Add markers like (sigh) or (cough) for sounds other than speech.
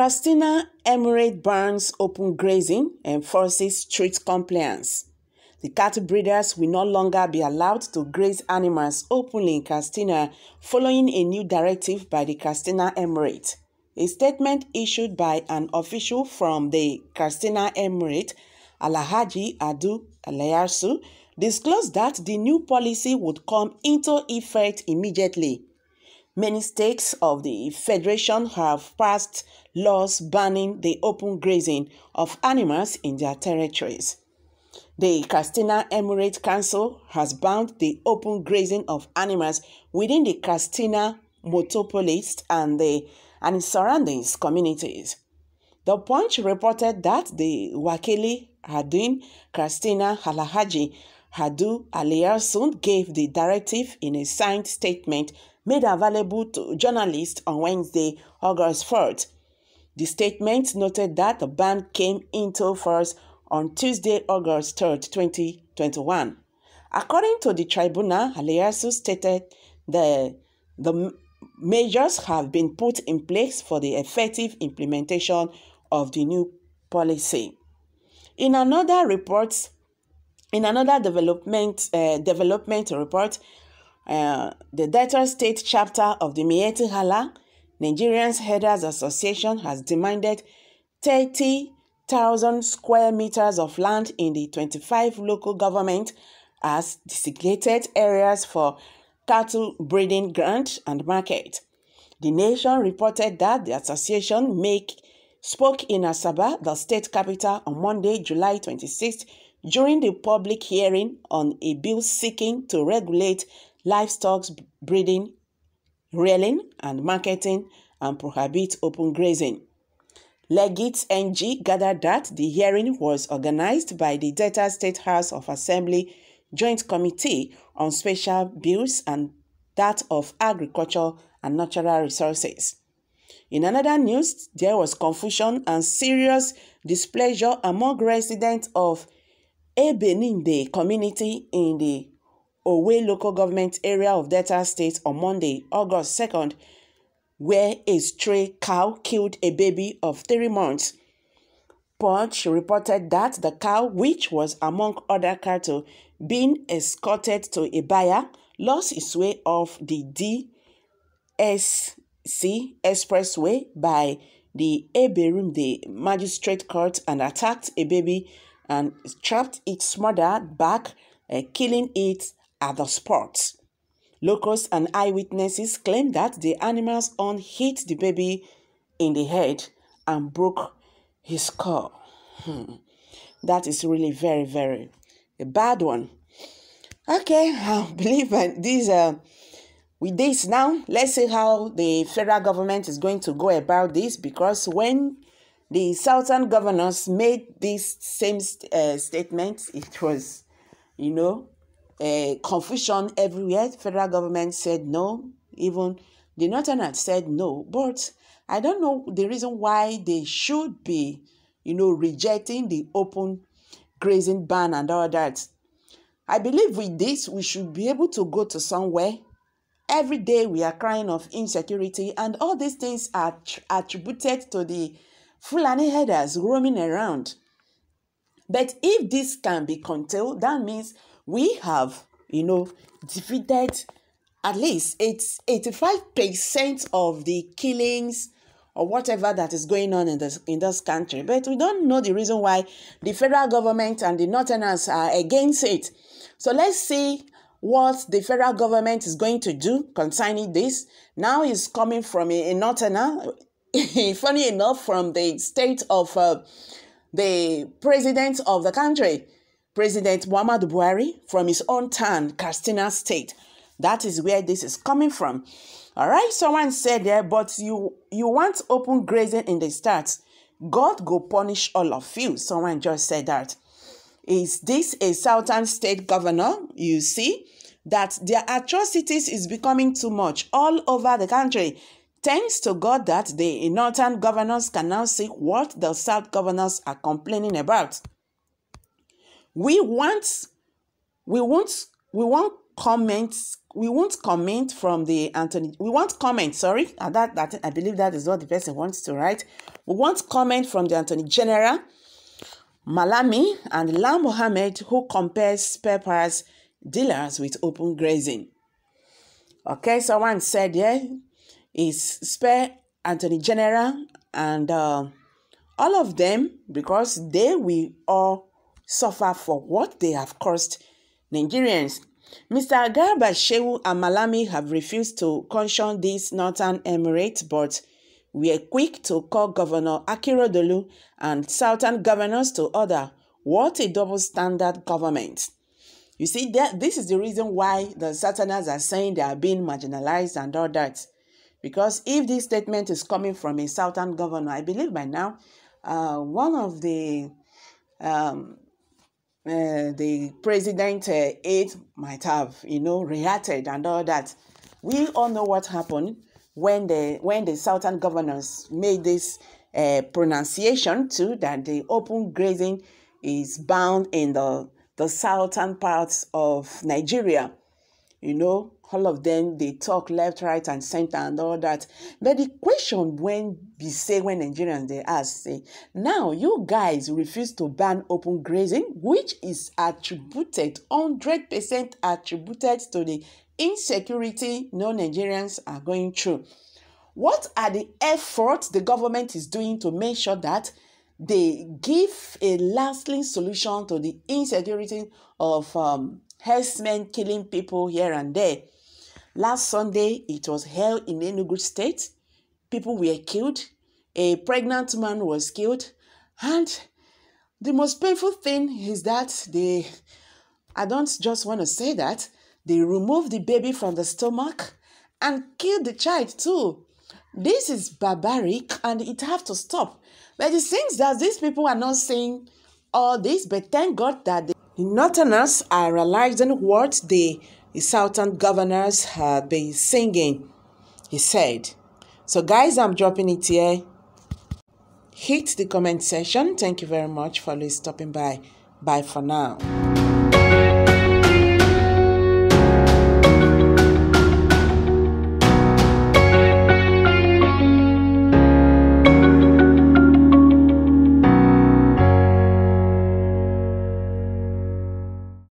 Castina Emirate bans open grazing, enforces strict compliance. The cattle breeders will no longer be allowed to graze animals openly in Castina following a new directive by the Castina Emirate. A statement issued by an official from the Castina Emirate, Alahaji Adu Alayarsu, disclosed that the new policy would come into effect immediately. Many states of the Federation have passed laws banning the open grazing of animals in their territories. The Castina Emirate Council has banned the open grazing of animals within the Castina metropolis and the and its surrounding communities. The Punch reported that the Wakili Hadin Christina Halahaji Hadu Aliasun gave the directive in a signed statement made available to journalists on Wednesday, August 4th. The statement noted that the ban came into force on Tuesday, August 3, 2021. According to the tribunal, Aliasu stated that the measures have been put in place for the effective implementation of the new policy. In another report, in another development uh, development report, uh, the Delta State chapter of the Mieti Hala Nigerians Herders Association has demanded 30,000 square meters of land in the 25 local government as designated areas for cattle breeding grant and market. The nation reported that the association make, spoke in Asaba, the state capital, on Monday, July 26, during the public hearing on a bill seeking to regulate livestock breeding Railing and marketing, and prohibit open grazing. Legit NG gathered that the hearing was organized by the Delta State House of Assembly Joint Committee on Special Bills and that of Agriculture and Natural Resources. In another news, there was confusion and serious displeasure among residents of Ebeninde community in the Owe local government area of Delta State on Monday, August 2nd, where a stray cow killed a baby of three months. Punch reported that the cow, which was among other cattle being escorted to a buyer, lost its way off the DSC expressway by the the Magistrate Court and attacked a baby and trapped its mother back, uh, killing it at the spot. Locals and eyewitnesses claim that the animal's own hit the baby in the head and broke his skull. Hmm. That is really very, very a bad one. Okay, (laughs) I believe these uh, um, with this now, let's see how the federal government is going to go about this because when the southern governors made this same uh, statement, it was, you know, uh, confusion everywhere. Federal government said no. Even the Northern had said no. But I don't know the reason why they should be, you know, rejecting the open grazing ban and all that. I believe with this, we should be able to go to somewhere. Every day we are crying of insecurity, and all these things are attributed to the Fulani headers roaming around. But if this can be contained, that means we have, you know, defeated at least it's 85% of the killings or whatever that is going on in this in this country. But we don't know the reason why the federal government and the northerners are against it. So let's see what the federal government is going to do concerning this. Now it's coming from a, a northerner, (laughs) funny enough, from the state of uh, the president of the country. President Muhammadu Buhari from his own town, Kastina State. That is where this is coming from. All right, someone said there, but you you want open grazing in the stats. God go punish all of you. Someone just said that. Is this a southern state governor? You see that their atrocities is becoming too much all over the country. Thanks to God that the northern governors can now see what the south governors are complaining about. We want, we won't, we won't comment. We won't comment from the Anthony. We want comment. Sorry, that that I believe that is what the person wants to write. We want comment from the Anthony General, Malami, and La Mohammed, who compares spare parts dealers with open grazing. Okay, someone said yeah, is spare Anthony General and uh, all of them because they will all suffer for what they have caused Nigerians. Mr. Garba Shehu and Malami have refused to caution these northern emirates but are quick to call Governor Akirodolu and southern governors to order. What a double standard government. You see, that this is the reason why the Southerners are saying they are being marginalized and all that. Because if this statement is coming from a southern governor, I believe by now, uh, one of the um, Eh, the president uh, eh, aide might have, you know, reacted and all that. We all know what happened when the when the southern governors made this uh, pronunciation too that the open grazing is bound in the the southern parts of Nigeria. You know, all of them they talk left right and center and all that but the question when we say when nigerians they ask say now you guys refuse to ban open grazing which is attributed 100% attributed to the insecurity no nigerians are going through what are the efforts the government is doing to make sure that they give a lasting solution to the insecurity of um, herdsmen killing people here and there Last Sunday, it was held in Enugu State. People were killed. A pregnant man was killed. And the most painful thing is that they, I don't just want to say that, they removed the baby from the stomach and killed the child too. This is barbaric and it have to stop. But it seems that these people are not saying all this, but thank God that the Northerners are realizing what they his southern governors have been singing, he said. So, guys, I'm dropping it here. Hit the comment section. Thank you very much for stopping by. Bye for now.